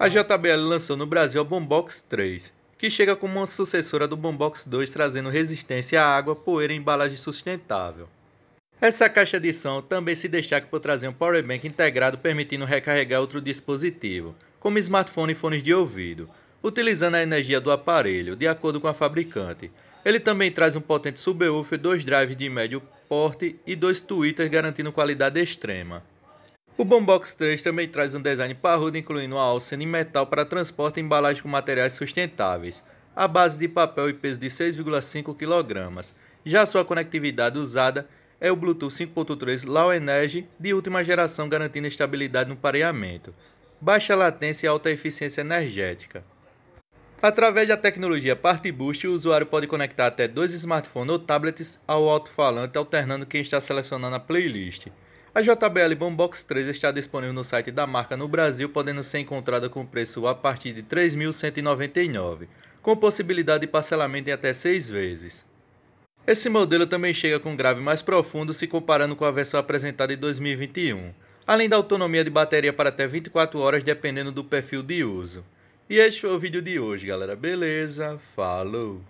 A JBL lançou no Brasil a Bombox 3, que chega como uma sucessora do Bombox 2, trazendo resistência à água, poeira e embalagem sustentável. Essa caixa de som também se destaca por trazer um powerbank integrado permitindo recarregar outro dispositivo, como smartphone e fones de ouvido, utilizando a energia do aparelho, de acordo com a fabricante. Ele também traz um potente subwoofer, dois drives de médio porte e dois tweeters garantindo qualidade extrema. O Bombox 3 também traz um design parrudo, incluindo uma alça em metal para transporte e embalagem com materiais sustentáveis, a base de papel e peso de 6,5 kg. Já sua conectividade usada é o Bluetooth 5.3 Low Energy de última geração, garantindo estabilidade no pareamento, baixa latência e alta eficiência energética. Através da tecnologia Party Boost, o usuário pode conectar até dois smartphones ou tablets ao alto-falante, alternando quem está selecionando a playlist. A JBL Boombox 3 está disponível no site da marca no Brasil, podendo ser encontrada com preço a partir de R$ 3.199, com possibilidade de parcelamento em até 6 vezes. Esse modelo também chega com grave mais profundo se comparando com a versão apresentada em 2021, além da autonomia de bateria para até 24 horas dependendo do perfil de uso. E este foi o vídeo de hoje, galera. Beleza? Falou!